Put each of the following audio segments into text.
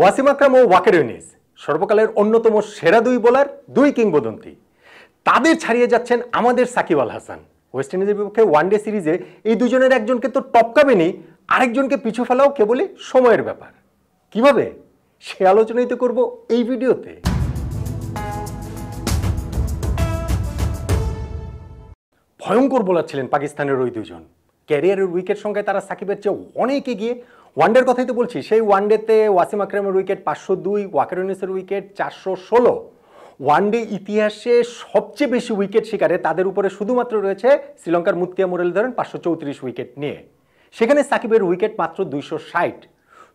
ওয়াসিম আকরাম ও ওয়াকের ইউনিস সর্বকালের অন্যতম সেরা দুই বোলার দুই কিংবদন্তি তাদের ছাড়িয়ে যাচ্ছেন আমাদের সাকিব আল হাসান ওয়েস্ট ইন্ডিজের বিপক্ষে ওয়ানডে সিরিজে এই দুজনের একজনকে তো টপকাবেনি আরেকজনকে পিছু ফেলাও কেবলই সময়ের ব্যাপার কিভাবে সে আলোচনাই তো করবো এই ভিডিওতে ভয়ঙ্কর বোলার ছিলেন পাকিস্তানের ওই দুজন ক্যারিয়ারের উইকেট সংখ্যায় তারা সাকিবের চেয়ে অনেকে গিয়ে ওয়ানডের কথাই তো বলছি সেই ওয়ানডেতে ওয়াসিম আকরামের উইকেট পাঁচশো দুই ওয়াকেরনিসের উইকেট চারশো ষোলো ওয়ানডে ইতিহাসে সবচেয়ে বেশি উইকেট শিকারে তাদের উপরে শুধুমাত্র রয়েছে শ্রীলঙ্কার মুক্তিয়া মুরলীধরন পাঁচশো চৌত্রিশ উইকেট নিয়ে সেখানে সাকিবের উইকেট মাত্র দুইশো ষাট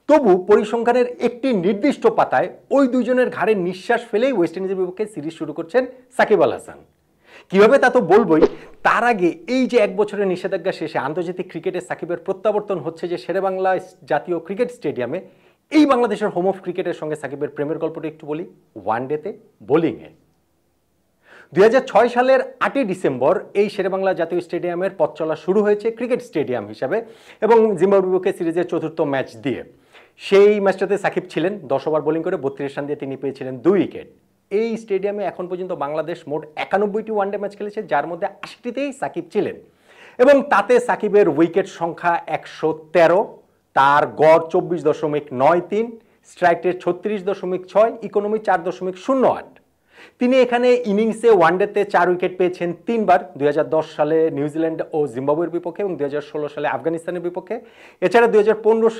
তবু পরিসংখ্যানের একটি নির্দিষ্ট পাতায় ওই দুজনের ঘাড়ে নিঃশ্বাস ফেলেই ওয়েস্ট ইন্ডিজের বিপক্ষে সিরিজ শুরু করছেন সাকিব আল হাসান কীভাবে তা তো বলবই তার আগে এই যে এক বছরের নিষেধাজ্ঞা শেষে আন্তর্জাতিক ক্রিকেটে সাকিবের প্রত্যাবর্তন হচ্ছে যে শেরেবাংলা জাতীয় ক্রিকেট স্টেডিয়ামে এই বাংলাদেশের হোম অফ ক্রিকেটের সঙ্গে সাকিবের প্রেমের গল্পটা একটু বলি ওয়ান ডেতে বোলিংয়ে দুই ছয় সালের আটই ডিসেম্বর এই শেরেবাংলা জাতীয় স্টেডিয়ামের পথ চলা শুরু হয়েছে ক্রিকেট স্টেডিয়াম হিসাবে এবং জিম্বাবুয়েকে সিরিজের চতুর্থ ম্যাচ দিয়ে সেই ম্যাচটাতে সাকিব ছিলেন দশ ওভার বোলিং করে বত্রিশ রান দিয়ে তিনি পেয়েছিলেন দুই উইকেট এই স্টেডিয়ামে এখন পর্যন্ত বাংলাদেশ মোট একানব্বইটি ওয়ানডে ম্যাচ খেলেছে যার মধ্যে আশিটিতেই সাকিব ছিলেন এবং তাতে সাকিবের উইকেট সংখ্যা একশো তেরো তার গড় চব্বিশ দশমিক নয় তিন স্ট্রাইক রেট ছত্রিশ দশমিক ছয় ইকোনমি চার দশমিক শূন্য আট তিনি এখানে ইনিংসে ওয়ানডেতে চার উইকেট পেয়েছেন তিনবার দুই সালে নিউজিল্যান্ড ও জিম্বাবুয়ের বিপক্ষে এবং দুই সালে আফগানিস্তানের বিপক্ষে এছাড়া দুই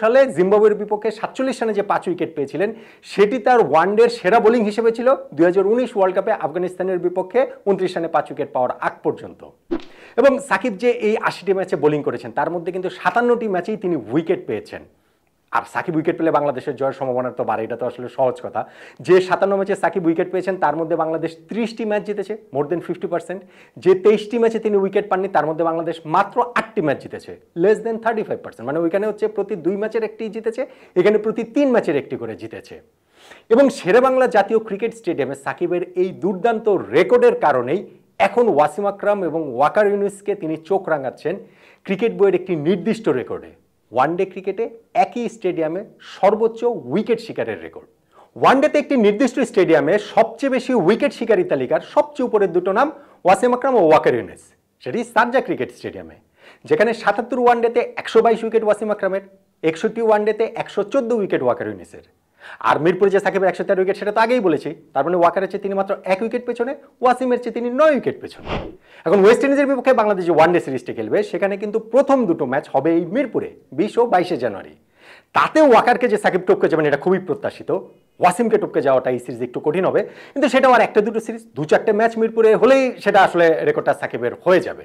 সালে জিম্বাবুয়ের বিপক্ষে সাতচল্লিশ সালে যে পাঁচ উইকেট পেয়েছিলেন সেটি তার ওয়ানডের সেরা বোলিং হিসেবে ছিল দুই ওয়ার্ল্ড কাপে আফগানিস্তানের বিপক্ষে উনত্রিশ সালে পাঁচ উইকেট পাওয়ার আগ পর্যন্ত এবং সাকিব যে এই আশিটি ম্যাচে বোলিং করেছেন তার মধ্যে কিন্তু সাতান্নটি ম্যাচেই তিনি উইকেট পেয়েছেন আর সাকিব উইকেট পেলে বাংলাদেশের জয়ের সম্ভাবনা তো বাড়ে এটা তো আসলে সহজ কথা যে সাতান্ন ম্যাচে সাকিব উইকেট পেয়েছেন তার মধ্যে বাংলাদেশ ত্রিশটি ম্যাচ জিতেছে মোর দেন ফিফটি পার্সেন্ট যে তেইশটি ম্যাচে তিনি উইকেট পাননি তার মধ্যে বাংলাদেশ মাত্র আটটি ম্যাচ জিতেছে less than thirty five percent মানে ওইখানে হচ্ছে প্রতি দুই ম্যাচের একটি জিতেছে এখানে প্রতি তিন ম্যাচের একটি করে জিতেছে এবং বাংলা জাতীয় ক্রিকেট স্টেডিয়ামে সাকিবের এই দুর্দান্ত রেকর্ডের কারণেই এখন ওয়াসিম আকরাম এবং ওয়াকার ইউনিসকে তিনি চোখ রাঙাচ্ছেন ক্রিকেট বইয়ের একটি নির্দিষ্ট রেকর্ডে ওয়ানডে ক্রিকেটে একই স্টেডিয়ামে সর্বোচ্চ উইকেট শিকারের রেকর্ড ওয়ানডেতে একটি নির্দিষ্ট স্টেডিয়ামে সবচেয়ে বেশি উইকেট শিকারী তালিকার সবচেয়ে উপরের দুটো নাম ওয়াসিম আকরাম ও ওয়াকার ইউনেস সেটি সার্জা ক্রিকেট স্টেডিয়ামে যেখানে সাতাত্তর ওয়ানডেতে একশো বাইশ উইকেট ওয়াসিম আকরামের একষট্টি ওয়ানডেতে একশো চোদ্দো উইকেট ওয়াকার ইউনেসের আর মিরপুরে যে সাকিবের একশো তেরো উইকেট সেটা তো আগেই বলেছি তার মানে ওয়াকারের চেয়ে তিনি মাত্র এক উইকেট পেছনে ওয়াসিমের চেয়ে তিনি নয় উইকেট পেছনে এখন ওয়েস্ট ইন্ডিজের বিপক্ষে বাংলাদেশ যে ওয়ানডে সিরিজটি খেলবে সেখানে কিন্তু প্রথম দুটো ম্যাচ হবে এই মিরপুরে বিশ ও বাইশে জানুয়ারি তাতে ওয়াকারকে যে সাকিব টপকে যাবেন এটা খুবই প্রত্যাশিত ওয়াসিমকে টপকে যাওয়াটা এই সিরিজ একটু কঠিন হবে কিন্তু সেটাও আর একটা দুটো সিরিজ দু চারটে ম্যাচ মিরপুরে হলেই সেটা আসলে রেকর্ডটা সাকিবের হয়ে যাবে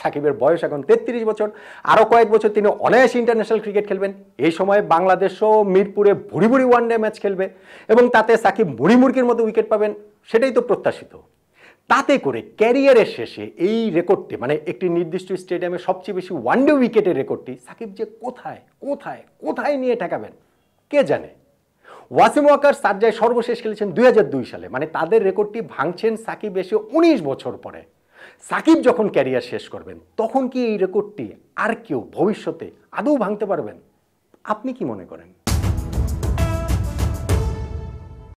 সাকিবের বয়স এখন তেত্রিশ বছর আরও কয়েক বছর তিনি অনায়াসে ইন্টারন্যাশনাল ক্রিকেট খেলবেন এই বাংলাদেশ বাংলাদেশও মিরপুরে ভুড়ি ভুড়ি ডে ম্যাচ খেলবে এবং তাতে সাকিব মুড়ি মতো উইকেট পাবেন সেটাই তো প্রত্যাশিত তাতে করে ক্যারিয়ারের শেষে এই রেকর্ডটি মানে একটি নির্দিষ্ট স্টেডিয়ামে সবচেয়ে বেশি ওয়ান ডে উইকেটের রেকর্ডটি সাকিব যে কোথায় কোথায় কোথায় নিয়ে ঠেকাবেন কে জানে ওয়াসিম ওয়াকার সার্জায় সর্বশেষ খেলেছেন দুই সালে মানে তাদের রেকর্ডটি ভাঙছেন সাকিব এসে উনিশ বছর পরে সাকিব যখন ক্যারিয়ার শেষ করবেন তখন কি এই রেকর্ডটি আর কেউ ভবিষ্যতে আদৌ ভাঙতে পারবেন আপনি কি মনে করেন